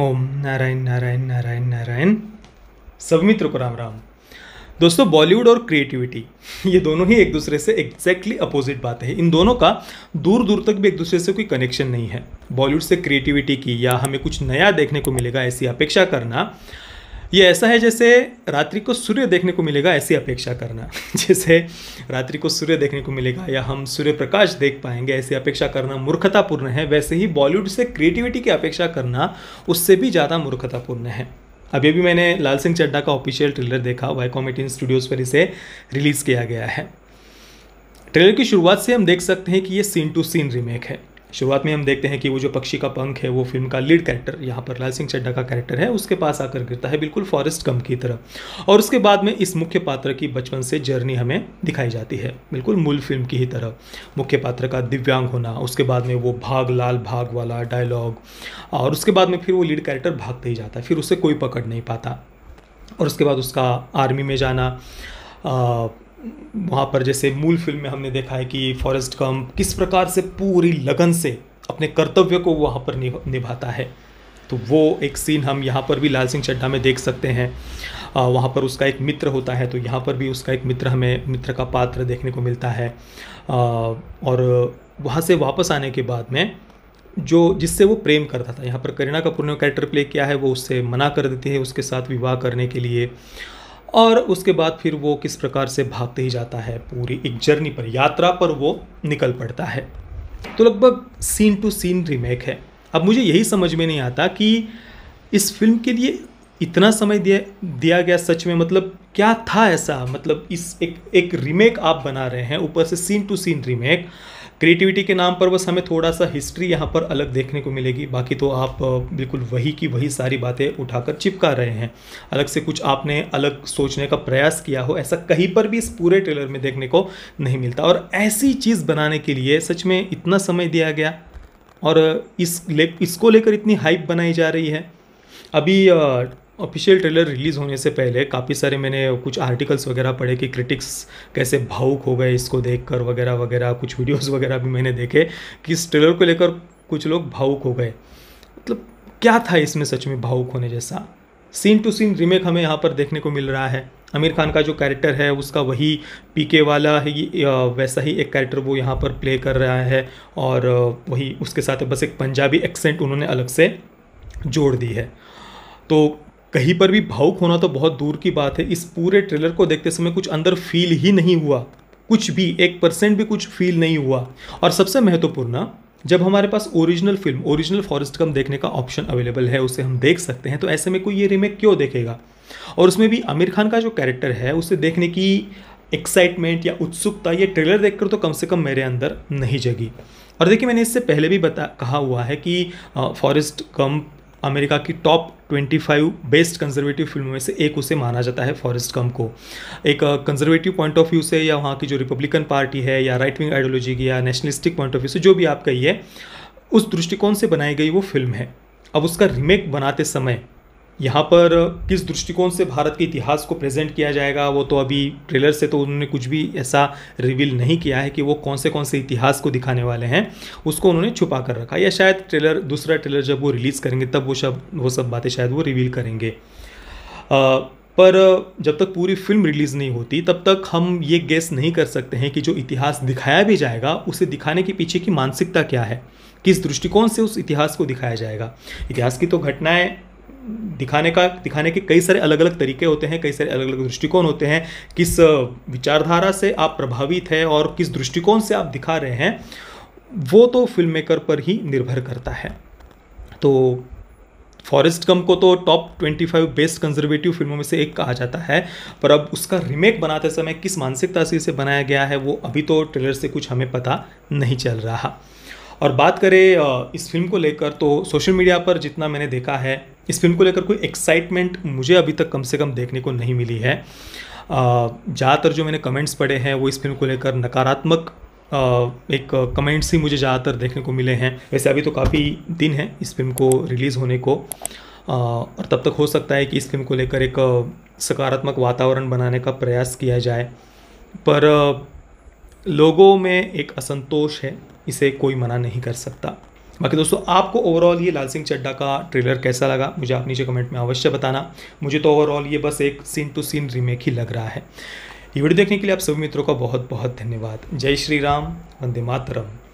ओम नारायण नारायण नारायण नारायण सब मित्रों को राम राम दोस्तों बॉलीवुड और क्रिएटिविटी ये दोनों ही एक दूसरे से एग्जैक्टली अपोजिट बात है इन दोनों का दूर दूर तक भी एक दूसरे से कोई कनेक्शन नहीं है बॉलीवुड से क्रिएटिविटी की या हमें कुछ नया देखने को मिलेगा ऐसी अपेक्षा करना ये ऐसा है जैसे रात्रि को सूर्य देखने को मिलेगा ऐसी अपेक्षा करना जैसे रात्रि को सूर्य देखने को मिलेगा या हम सूर्य प्रकाश देख पाएंगे ऐसी अपेक्षा करना मूर्खतापूर्ण है वैसे ही बॉलीवुड से क्रिएटिविटी की अपेक्षा करना उससे भी ज़्यादा मूर्खतापूर्ण है अभी अभी मैंने लाल सिंह चड्डा का ऑफिशियल ट्रेलर देखा वाई कॉमेटिन स्टूडियोज़ पर इसे रिलीज़ किया गया है ट्रेलर की शुरुआत से हम देख सकते हैं कि ये सीन टू सीन रीमेक है शुरुआत में हम देखते हैं कि वो जो पक्षी का पंख है वो फिल्म का लीड कैरेक्टर यहाँ पर लाल सिंह चड्डा का कैरेक्टर है उसके पास आकर गिरता है बिल्कुल फॉरेस्ट गम की तरह और उसके बाद में इस मुख्य पात्र की बचपन से जर्नी हमें दिखाई जाती है बिल्कुल मूल फिल्म की ही तरह मुख्य पात्र का दिव्यांग होना उसके बाद में वो भाग लाल भाग वाला डायलॉग और उसके बाद में फिर वो लीड कैरेक्टर भागते ही जाता है फिर उसे कोई पकड़ नहीं पाता और उसके बाद उसका आर्मी में जाना वहाँ पर जैसे मूल फिल्म में हमने देखा है कि फॉरेस्ट कम किस प्रकार से पूरी लगन से अपने कर्तव्य को वहाँ पर निभाता है तो वो एक सीन हम यहाँ पर भी लाल सिंह चड्ढा में देख सकते हैं वहाँ पर उसका एक मित्र होता है तो यहाँ पर भी उसका एक मित्र हमें मित्र का पात्र देखने को मिलता है आ, और वहाँ से वापस आने के बाद में जो जिससे वो प्रेम करता था यहाँ पर करीना कपूर ने कैरेक्टर प्ले किया है वो उससे मना कर देती है उसके साथ विवाह करने के लिए और उसके बाद फिर वो किस प्रकार से भागते ही जाता है पूरी एक जर्नी पर यात्रा पर वो निकल पड़ता है तो लगभग सीन टू सीन रीमेक है अब मुझे यही समझ में नहीं आता कि इस फिल्म के लिए इतना समय दिया दिया गया सच में मतलब क्या था ऐसा मतलब इस एक एक रीमेक आप बना रहे हैं ऊपर से scene to scene remake creativity के नाम पर बस हमें थोड़ा सा हिस्ट्री यहाँ पर अलग देखने को मिलेगी बाकी तो आप बिल्कुल वही की वही सारी बातें उठाकर चिपका रहे हैं अलग से कुछ आपने अलग सोचने का प्रयास किया हो ऐसा कहीं पर भी इस पूरे ट्रेलर में देखने को नहीं मिलता और ऐसी चीज़ बनाने के लिए सच में इतना समय दिया गया और इस ले इसको लेकर इतनी हाइप बनाई जा रही है अभी ऑफिशियल ट्रेलर रिलीज़ होने से पहले काफ़ी सारे मैंने कुछ आर्टिकल्स वगैरह पढ़े कि क्रिटिक्स कैसे भावुक हो गए इसको देखकर वगैरह वगैरह कुछ वीडियोस वगैरह भी मैंने देखे कि इस ट्रेलर को लेकर कुछ लोग भावुक हो गए मतलब क्या था इसमें सच में भावुक होने जैसा सीन टू सीन रीमेक हमें यहाँ पर देखने को मिल रहा है आमिर खान का जो कैरेक्टर है उसका वही पीके वाला ही वैसा ही एक कैरेक्टर वो यहाँ पर प्ले कर रहा है और वही उसके साथ बस एक पंजाबी एक्सेंट उन्होंने अलग से जोड़ दी है तो कहीं पर भी भावुक होना तो बहुत दूर की बात है इस पूरे ट्रेलर को देखते समय कुछ अंदर फील ही नहीं हुआ कुछ भी एक परसेंट भी कुछ फील नहीं हुआ और सबसे महत्वपूर्ण जब हमारे पास original film original Forrest Gump देखने का ऑप्शन अवेलेबल है उसे हम देख सकते हैं तो ऐसे में कोई ये रीमेक क्यों देखेगा और उसमें भी आमिर खान का जो कैरेक्टर है उसे देखने की एक्साइटमेंट या उत्सुकता ये ट्रेलर देखकर तो कम से कम मेरे अंदर नहीं जगी और देखिए मैंने इससे पहले भी बता कहा हुआ है कि फॉरेस्ट कम अमेरिका की टॉप 25 बेस्ट कंजर्वेटिव फिल्मों में से एक उसे माना जाता है फॉरेस्ट कम को एक कंजर्वेटिव पॉइंट ऑफ व्यू से या वहाँ की जो रिपब्लिकन पार्टी है या राइट विंग आइडियोलॉजी की या नेशनलिस्टिक पॉइंट ऑफ व्यू से जो भी आप कही है उस दृष्टिकोण से बनाई गई वो फिल्म है अब उसका रीमेक बनाते समय यहाँ पर किस दृष्टिकोण से भारत के इतिहास को प्रेजेंट किया जाएगा वो तो अभी ट्रेलर से तो उन्होंने कुछ भी ऐसा रिवील नहीं किया है कि वो कौन से कौन से इतिहास को दिखाने वाले हैं उसको उन्होंने छुपा कर रखा या शायद ट्रेलर दूसरा ट्रेलर जब वो रिलीज़ करेंगे तब वो सब वो सब बातें शायद वो रिवील करेंगे आ, पर जब तक पूरी फिल्म रिलीज़ नहीं होती तब तक हम ये गेस नहीं कर सकते हैं कि जो इतिहास दिखाया भी जाएगा उसे दिखाने के पीछे की मानसिकता क्या है किस दृष्टिकोण से उस इतिहास को दिखाया जाएगा इतिहास की तो घटनाएं दिखाने का दिखाने के कई सारे अलग अलग तरीके होते हैं कई सारे अलग अलग दृष्टिकोण होते हैं किस विचारधारा से आप प्रभावित हैं और किस दृष्टिकोण से आप दिखा रहे हैं वो तो फिल्म मेकर पर ही निर्भर करता है तो फॉरेस्ट गम को तो टॉप 25 बेस्ट कंजर्वेटिव फिल्मों में से एक कहा जाता है पर अब उसका रीमेक बनाते समय किस मानसिकता से इसे बनाया गया है वो अभी तो ट्रेलर से कुछ हमें पता नहीं चल रहा और बात करें इस फिल्म को लेकर तो सोशल मीडिया पर जितना मैंने देखा है इस फिल्म को लेकर कोई एक्साइटमेंट मुझे अभी तक कम से कम देखने को नहीं मिली है ज़्यादातर जो मैंने कमेंट्स पढ़े हैं वो इस फिल्म को लेकर नकारात्मक एक कमेंट्स ही मुझे ज़्यादातर देखने को मिले हैं वैसे अभी तो काफ़ी दिन हैं इस फिल्म को रिलीज़ होने को और तब तक हो सकता है कि इस फिल्म को लेकर एक सकारात्मक वातावरण बनाने का प्रयास किया जाए पर लोगों में एक असंतोष है इसे कोई मना नहीं कर सकता बाकी दोस्तों आपको ओवरऑल ये लाल सिंह चड्डा का ट्रेलर कैसा लगा मुझे आप नीचे कमेंट में अवश्य बताना मुझे तो ओवरऑल ये बस एक सीन टू सीन रीमेक ही लग रहा है ये वीडियो देखने के लिए आप सभी मित्रों का बहुत बहुत धन्यवाद जय श्री राम वंदे मातरम